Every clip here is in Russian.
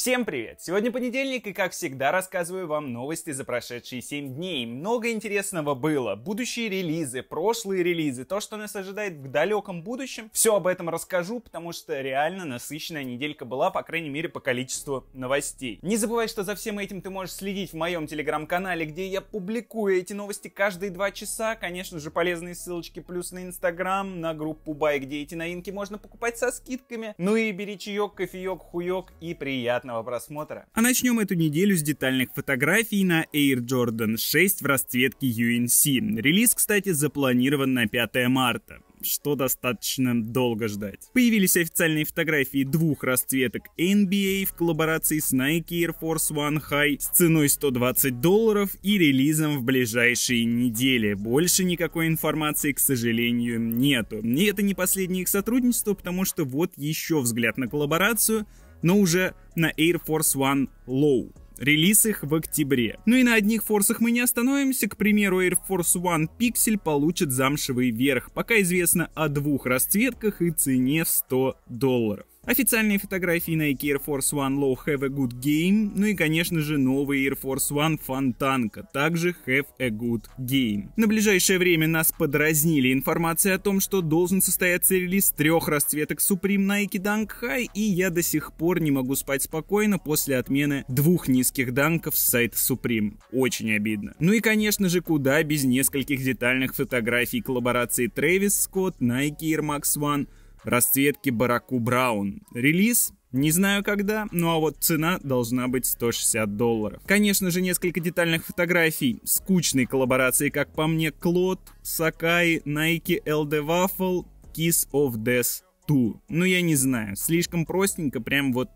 Всем привет! Сегодня понедельник и, как всегда, рассказываю вам новости за прошедшие 7 дней. Много интересного было. Будущие релизы, прошлые релизы, то, что нас ожидает в далеком будущем. Все об этом расскажу, потому что реально насыщенная неделька была, по крайней мере, по количеству новостей. Не забывай, что за всем этим ты можешь следить в моем телеграм-канале, где я публикую эти новости каждые 2 часа. Конечно же, полезные ссылочки плюс на инстаграм, на группу Бай, где эти новинки можно покупать со скидками. Ну и бери чаек, кофеек, хуек и приятно приятного просмотра. А начнем эту неделю с детальных фотографий на Air Jordan 6 в расцветке UNC. Релиз, кстати, запланирован на 5 марта что достаточно долго ждать. Появились официальные фотографии двух расцветок NBA в коллаборации с Nike Air Force One High с ценой 120 долларов и релизом в ближайшие недели. Больше никакой информации, к сожалению, нету. И это не последнее их сотрудничество, потому что вот еще взгляд на коллаборацию — но уже на Air Force One Low. Релиз их в октябре. Ну и на одних форсах мы не остановимся. К примеру, Air Force One Pixel получит замшевый верх. Пока известно о двух расцветках и цене в 100 долларов. Официальные фотографии Nike Air Force One Low Have a Good Game, ну и, конечно же, новый Air Force One Фонтанка, также Have a Good Game. На ближайшее время нас подразнили информация о том, что должен состояться релиз трех расцветок Supreme Nike Dunk High, и я до сих пор не могу спать спокойно после отмены двух низких данков с сайта Supreme. Очень обидно. Ну и, конечно же, куда без нескольких детальных фотографий коллаборации Travis Scott, Nike Air Max One, расцветки Бараку Браун. Релиз не знаю когда, ну а вот цена должна быть 160 долларов. Конечно же, несколько детальных фотографий. Скучные коллаборации, как по мне, Клод, Сакай, Nike LD Waffle, Kiss of Death 2. Ну я не знаю, слишком простенько, прям вот...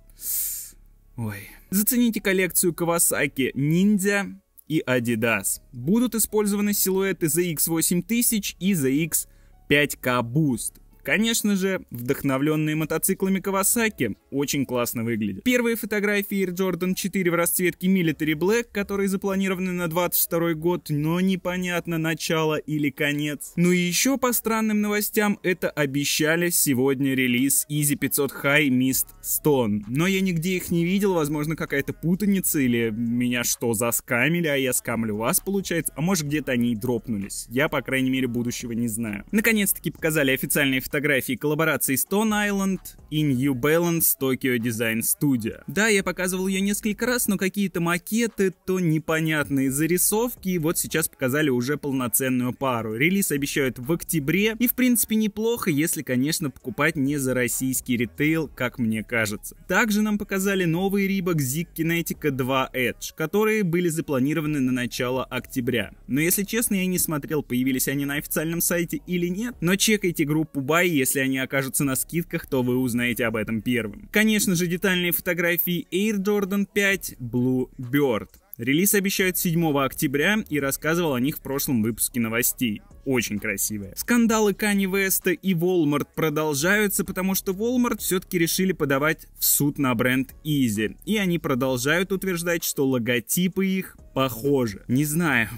Ой. Зацените коллекцию Kawasaki Ninja и Adidas. Будут использованы силуэты ZX8000 и ZX 5K Boost. Конечно же, вдохновленные мотоциклами Кавасаки очень классно выглядят. Первые фотографии Air Jordan 4 в расцветке Military Black, которые запланированы на 22 год, но непонятно начало или конец. Ну и еще по странным новостям, это обещали сегодня релиз Easy 500 High Mist Stone. Но я нигде их не видел, возможно какая-то путаница или меня что заскамили, а я скамлю вас получается, а может где-то они и дропнулись. Я, по крайней мере, будущего не знаю. Наконец-таки показали официальные фотографии Фотографии коллаборации Stone Island и New Balance Tokyo Design Studio. Да, я показывал ее несколько раз, но какие-то макеты, то непонятные зарисовки, и вот сейчас показали уже полноценную пару. Релиз обещают в октябре, и в принципе неплохо, если, конечно, покупать не за российский ритейл, как мне кажется. Также нам показали новый Reebok Zig Kinetica 2 Edge, которые были запланированы на начало октября. Но если честно, я не смотрел, появились они на официальном сайте или нет, но чекайте группу Buy и если они окажутся на скидках, то вы узнаете об этом первым. Конечно же, детальные фотографии Air Jordan 5 Blue Bird. Релиз обещают 7 октября и рассказывал о них в прошлом выпуске новостей очень красивая. Скандалы Кани Веста и Walmart продолжаются, потому что Walmart все-таки решили подавать в суд на бренд Easy. И они продолжают утверждать, что логотипы их похожи. Не знаю,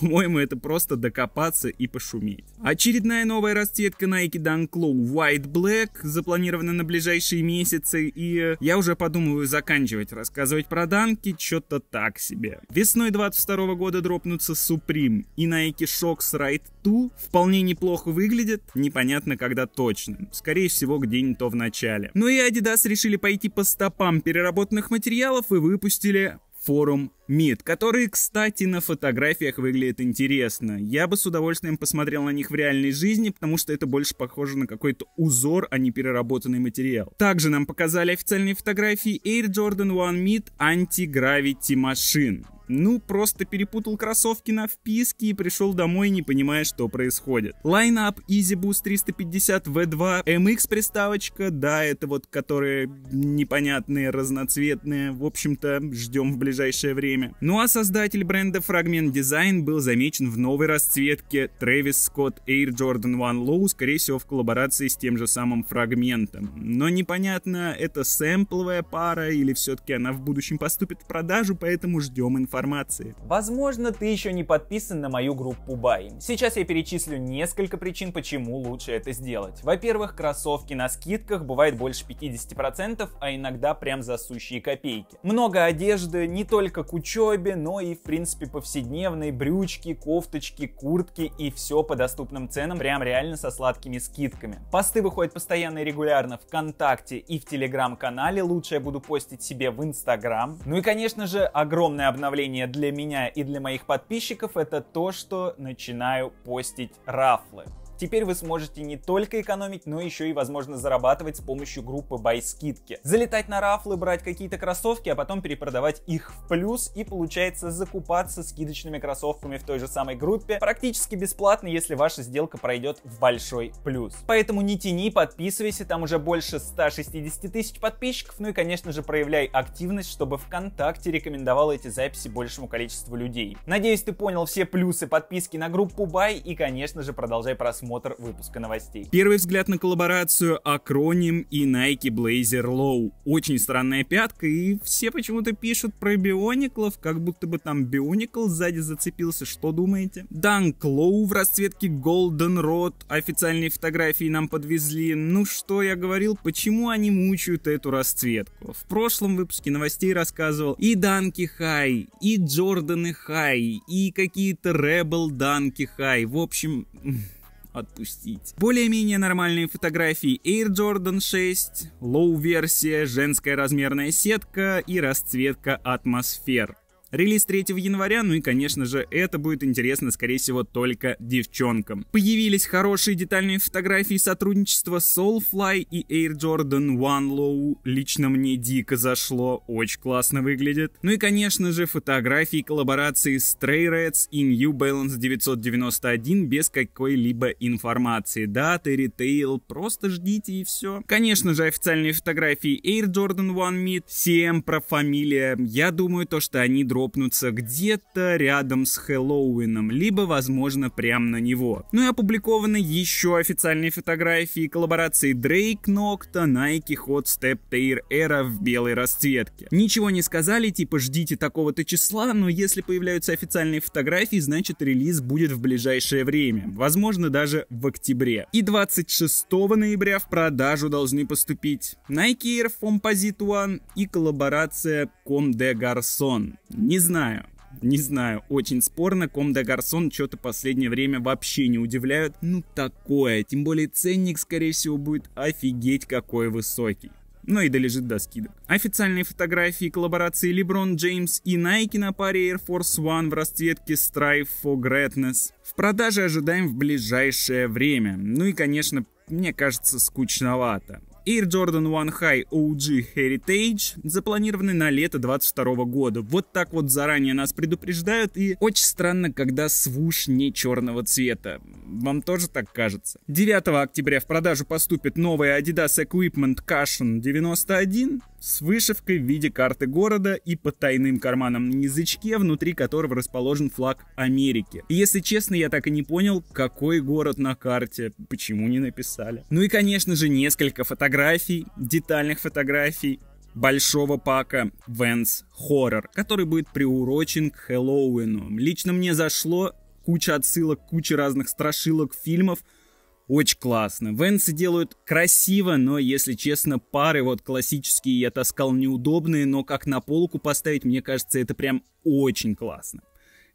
по-моему, это просто докопаться и пошуметь. Очередная новая расцветка Nike Dunk Low White Black запланирована на ближайшие месяцы, и я уже подумываю заканчивать рассказывать про данки, что-то так себе. Весной 22 года дропнутся Supreme и Nike Shox Ride 2 вполне неплохо выглядят, непонятно когда точно. Скорее всего, где-нибудь то в начале. Ну и Adidas решили пойти по стопам переработанных материалов и выпустили форум МИД, которые, кстати, на фотографиях выглядят интересно. Я бы с удовольствием посмотрел на них в реальной жизни, потому что это больше похоже на какой-то узор, а не переработанный материал. Также нам показали официальные фотографии Air Jordan One Mid Anti-Gravity Machine. Ну, просто перепутал кроссовки на вписке и пришел домой, не понимая, что происходит. Лайнап Easy Boost 350 V2, MX приставочка, да, это вот которые непонятные, разноцветные, в общем-то, ждем в ближайшее время. Ну а создатель бренда Fragment Design был замечен в новой расцветке Travis Scott Air Jordan One Low, скорее всего, в коллаборации с тем же самым фрагментом. Но непонятно, это сэмпловая пара или все-таки она в будущем поступит в продажу, поэтому ждем информации информации. Возможно, ты еще не подписан на мою группу Buy. Сейчас я перечислю несколько причин, почему лучше это сделать. Во-первых, кроссовки на скидках бывает больше 50%, а иногда прям за сущие копейки. Много одежды не только к учебе, но и в принципе повседневные брючки, кофточки, куртки и все по доступным ценам, прям реально со сладкими скидками. Посты выходят постоянно и регулярно ВКонтакте и в Телеграм-канале, лучше я буду постить себе в Инстаграм. Ну и конечно же огромное обновление обновление для меня и для моих подписчиков это то, что начинаю постить рафлы. Теперь вы сможете не только экономить, но еще и, возможно, зарабатывать с помощью группы buy скидки. Залетать на рафлы, брать какие-то кроссовки, а потом перепродавать их в плюс и, получается, закупаться скидочными кроссовками в той же самой группе практически бесплатно, если ваша сделка пройдет в большой плюс. Поэтому не тяни, подписывайся, там уже больше 160 тысяч подписчиков, ну и, конечно же, проявляй активность, чтобы ВКонтакте рекомендовал эти записи большему количеству людей. Надеюсь, ты понял все плюсы подписки на группу Buy и, конечно же, продолжай просмотр просмотр выпуска новостей. Первый взгляд на коллаборацию Acronym и Nike Blazer Low. Очень странная пятка, и все почему-то пишут про биониклов, как будто бы там бионикл сзади зацепился, что думаете? dunk low в расцветке Golden Road, официальные фотографии нам подвезли. Ну что я говорил, почему они мучают эту расцветку? В прошлом выпуске новостей рассказывал и Данки Хай, и Джорданы Хай, и какие-то Rebel Данки Хай. В общем, отпустить. Более-менее нормальные фотографии Air Jordan 6, лоу-версия, женская размерная сетка и расцветка атмосфер. Релиз 3 января, ну и, конечно же, это будет интересно, скорее всего, только девчонкам. Появились хорошие детальные фотографии сотрудничества Soulfly и Air Jordan One Low. Лично мне дико зашло, очень классно выглядит. Ну и, конечно же, фотографии коллаборации Stray Rats и New Balance 991 без какой-либо информации. Даты, ритейл, просто ждите и все. Конечно же, официальные фотографии Air Jordan One Mid, CM про фамилия. Я думаю, то, что они друг дропнутся где-то рядом с Хэллоуином, либо, возможно, прямо на него. Ну и опубликованы еще официальные фотографии коллаборации Дрейк Нокта, Nike Hot Step Tair Era в белой расцветке. Ничего не сказали, типа ждите такого-то числа, но если появляются официальные фотографии, значит релиз будет в ближайшее время, возможно даже в октябре. И 26 ноября в продажу должны поступить Nike Air Composite One и коллаборация Com de Garçon. Не знаю. Не знаю, очень спорно, Ком де Гарсон что-то последнее время вообще не удивляют. Ну такое, тем более ценник, скорее всего, будет офигеть какой высокий но ну, и долежит до скидок. Официальные фотографии коллаборации Леброн Джеймс и Nike на паре Air Force One в расцветке Strive for Greatness. В продаже ожидаем в ближайшее время. Ну и, конечно, мне кажется, скучновато. Air Jordan One High OG Heritage запланированы на лето 22 года. Вот так вот заранее нас предупреждают, и очень странно, когда свуш не черного цвета. Вам тоже так кажется? 9 октября в продажу поступит новый Adidas Equipment Cushion 91, с вышивкой в виде карты города и потайным карманом на язычке, внутри которого расположен флаг Америки. И если честно, я так и не понял, какой город на карте, почему не написали. Ну и, конечно же, несколько фотографий, детальных фотографий, большого пака Венс Хоррор, который будет приурочен к Хэллоуину. Лично мне зашло куча отсылок, куча разных страшилок, фильмов – очень классно. Венсы делают красиво, но, если честно, пары вот классические я таскал неудобные, но как на полку поставить, мне кажется, это прям очень классно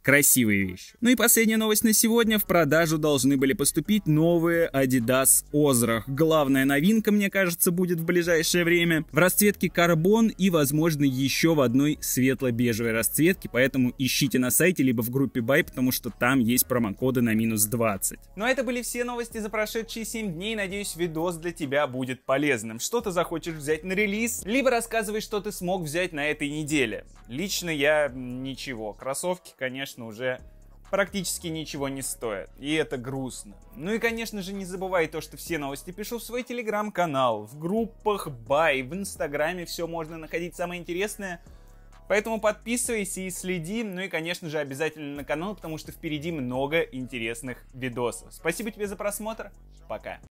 красивые вещи. Ну и последняя новость на сегодня. В продажу должны были поступить новые Adidas Озрах. Главная новинка, мне кажется, будет в ближайшее время. В расцветке карбон и, возможно, еще в одной светло-бежевой расцветке. Поэтому ищите на сайте, либо в группе Buy, потому что там есть промокоды на минус 20. Ну а это были все новости за прошедшие 7 дней. Надеюсь, видос для тебя будет полезным. Что ты захочешь взять на релиз, либо рассказывай, что ты смог взять на этой неделе. Лично я ничего. Кроссовки, конечно, конечно, уже практически ничего не стоит И это грустно. Ну и, конечно же, не забывай то, что все новости пишу в свой телеграм-канал, в группах бай, в инстаграме все можно находить самое интересное. Поэтому подписывайся и следи, ну и, конечно же, обязательно на канал, потому что впереди много интересных видосов. Спасибо тебе за просмотр, пока.